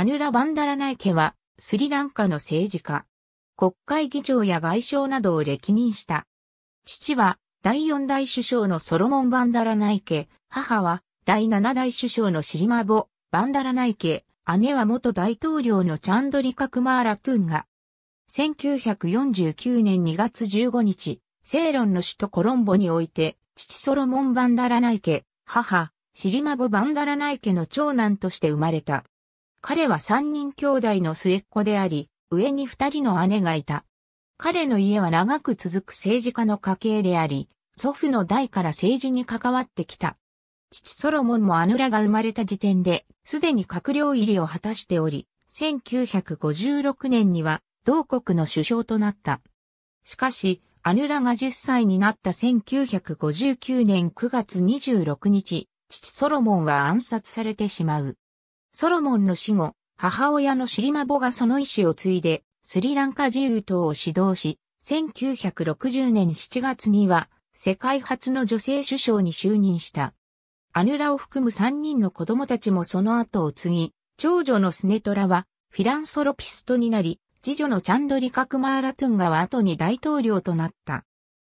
アヌラ・バンダラナイケは、スリランカの政治家。国会議長や外相などを歴任した。父は、第四代首相のソロモン・バンダラナイケ、母は、第七代首相のシリマボ、バンダラナイケ、姉は元大統領のチャンドリカ・クマーラ・トゥンガ。1949年2月15日、セーロンの首都コロンボにおいて、父ソロモン・バンダラナイケ、母、シリマボ・バンダラナイケの長男として生まれた。彼は三人兄弟の末っ子であり、上に二人の姉がいた。彼の家は長く続く政治家の家系であり、祖父の代から政治に関わってきた。父ソロモンもアヌラが生まれた時点で、すでに閣僚入りを果たしており、1956年には同国の首相となった。しかし、アヌラが10歳になった1959年9月26日、父ソロモンは暗殺されてしまう。ソロモンの死後、母親のシリマボがその意思を継いで、スリランカ自由党を指導し、1960年7月には、世界初の女性首相に就任した。アヌラを含む3人の子供たちもその後を継ぎ、長女のスネトラは、フィランソロピストになり、次女のチャンドリカクマーラトゥンガは後に大統領となった。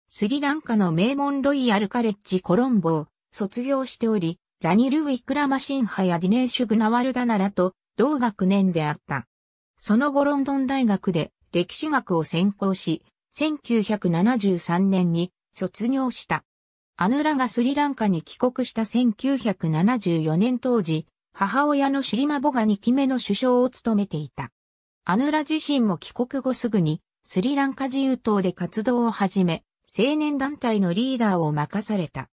スリランカの名門ロイヤルカレッジコロンボを卒業しており、ラニル・ウィクラマシンハやディネーシュ・グナワルダナラと同学年であった。その後ロンドン大学で歴史学を専攻し、1973年に卒業した。アヌラがスリランカに帰国した1974年当時、母親のシリマボが2期目の首相を務めていた。アヌラ自身も帰国後すぐにスリランカ自由党で活動を始め、青年団体のリーダーを任された。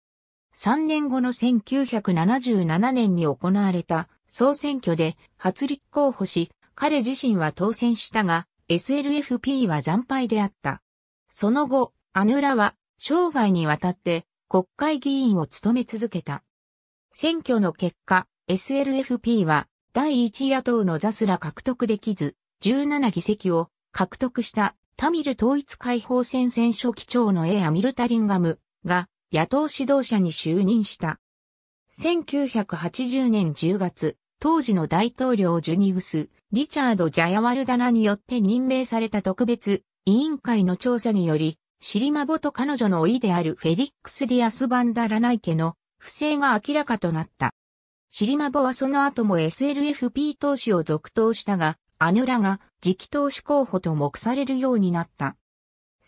3年後の1977年に行われた総選挙で初立候補し、彼自身は当選したが、SLFP は惨敗であった。その後、アヌラは生涯にわたって国会議員を務め続けた。選挙の結果、SLFP は第一野党のザスラ獲得できず、17議席を獲得したタミル統一解放戦線書記長のエア・ミルタリンガムが野党指導者に就任した。1980年10月、当時の大統領ジュニウス、リチャード・ジャヤワルダラによって任命された特別委員会の調査により、シリマボと彼女の老いであるフェリックス・ディアス・バンダラナイ家の不正が明らかとなった。シリマボはその後も SLFP 投資を続投したが、アヌラが次期投資候補と目されるようになった。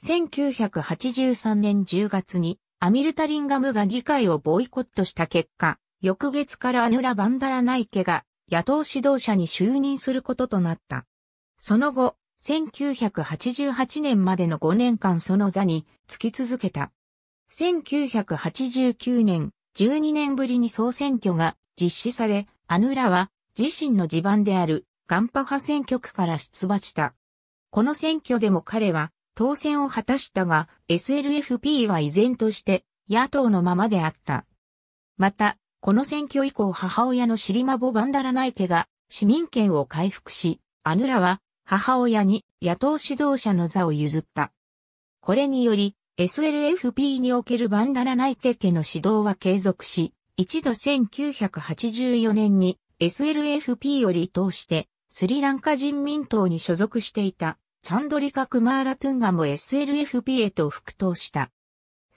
1983年10月にアミルタリンガムが議会をボイコットした結果、翌月からアヌラ・バンダラナイケが野党指導者に就任することとなった。その後、1988年までの5年間その座につき続けた。1989年、12年ぶりに総選挙が実施され、アヌラは自身の地盤であるガンパ派選挙区から出馬した。この選挙でも彼は当選を果たしたが、SLFP は依然として野党のままであった。また、この選挙以降母親のシリマボ・バンダラナイケが市民権を回復し、アヌラは母親に野党指導者の座を譲った。これにより、SLFP におけるバンダラナイケ家の指導は継続し、一度1984年に SLFP を離党してスリランカ人民党に所属していた。チャンドリカ・クマーラ・トゥンガも SLFP へと復投した。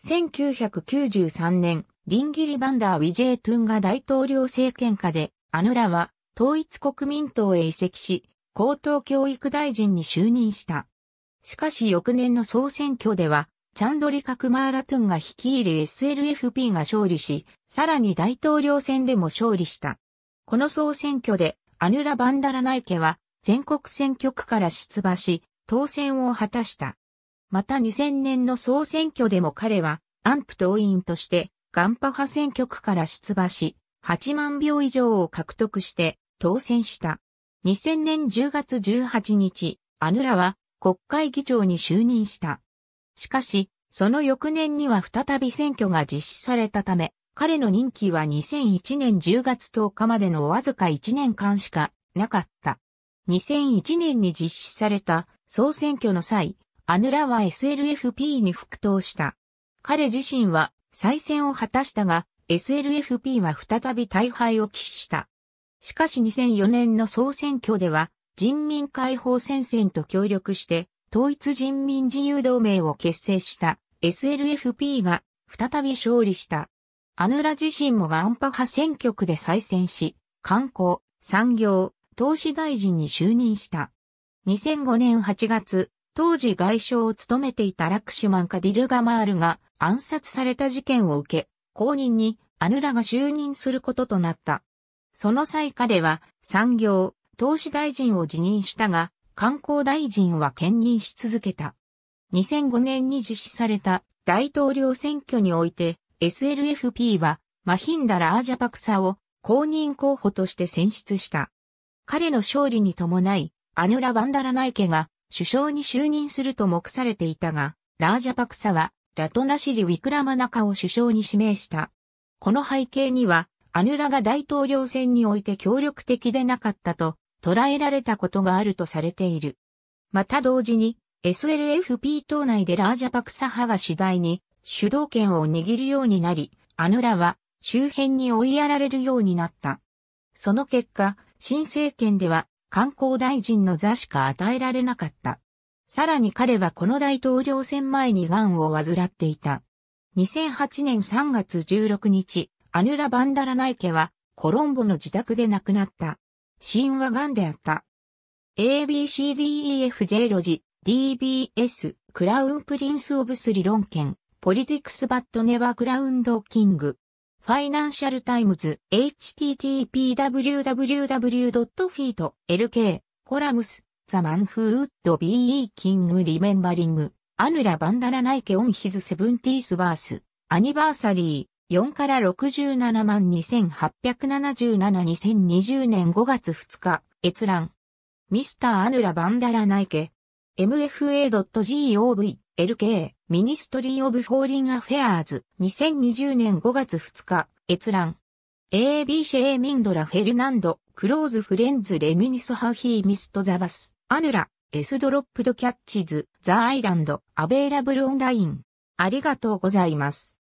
1993年、リンギリ・バンダー・ウィジェートゥンガ大統領政権下で、アヌラは統一国民党へ移籍し、高等教育大臣に就任した。しかし翌年の総選挙では、チャンドリカ・クマーラ・トゥンが率いる SLFP が勝利し、さらに大統領選でも勝利した。この総選挙で、アヌラ・バンダラナイケは、全国選挙区から出馬し、当選を果たした。また2000年の総選挙でも彼は、アンプ党員として、ガンパ派選挙区から出馬し、8万票以上を獲得して当選した。2000年10月18日、アヌラは国会議長に就任した。しかし、その翌年には再び選挙が実施されたため、彼の任期は2001年10月10日までのわずか1年間しかなかった。2001年に実施された総選挙の際、アヌラは SLFP に復党した。彼自身は再選を果たしたが、SLFP は再び大敗を喫した。しかし2004年の総選挙では、人民解放戦線と協力して、統一人民自由同盟を結成した SLFP が再び勝利した。アヌラ自身もガンパ派選挙区で再選し、観光、産業、投資大臣に就任した。2005年8月、当時外相を務めていたラクシュマン・カディルガマールが暗殺された事件を受け、後任にアヌラが就任することとなった。その際彼は産業、投資大臣を辞任したが、観光大臣は兼任し続けた。2005年に実施された大統領選挙において SLFP はマヒンダ・ラージャパクサを公認候補として選出した。彼の勝利に伴いアヌラ・バンダラナイケが首相に就任すると目されていたが、ラージャパクサはラトナシリ・ウィクラマナカを首相に指名した。この背景には、アヌラが大統領選において協力的でなかったと捉えられたことがあるとされている。また同時に、SLFP 党内でラージャパクサ派が次第に主導権を握るようになり、アヌラは周辺に追いやられるようになった。その結果、新政権では観光大臣の座しか与えられなかった。さらに彼はこの大統領選前に癌を患っていた。2008年3月16日、アヌラ・バンダラナイケはコロンボの自宅で亡くなった。死因は癌であった。ABCDEFJ ロジ、DBS、クラウンプリンスオブスリロン圏、ポリティクスバットネバークラウンドキング。ファイナンシャルタイムズ、http://www.feet.lk、コラムス、ザマンフーウッド BE キングリメンバリング、アヌラバンダラナイケオンヒズセブンティースバース、アニバーサリー、4から67万2877、2020年5月2日、閲覧。ミスターアヌラバンダラナイケ、mfa.gov LK、ミニストリー・オブ・フォーリン・アフェアーズ、2020年5月2日、閲覧。AB シェー・ミンドラ・フェルナンド、クローズ・フレンズ・レミニス・ハヒー・ミスト・ザ・バス、アヌラ、エスドロップド・キャッチズ、ザ・アイランド、アベイラブル・オンライン。ありがとうございます。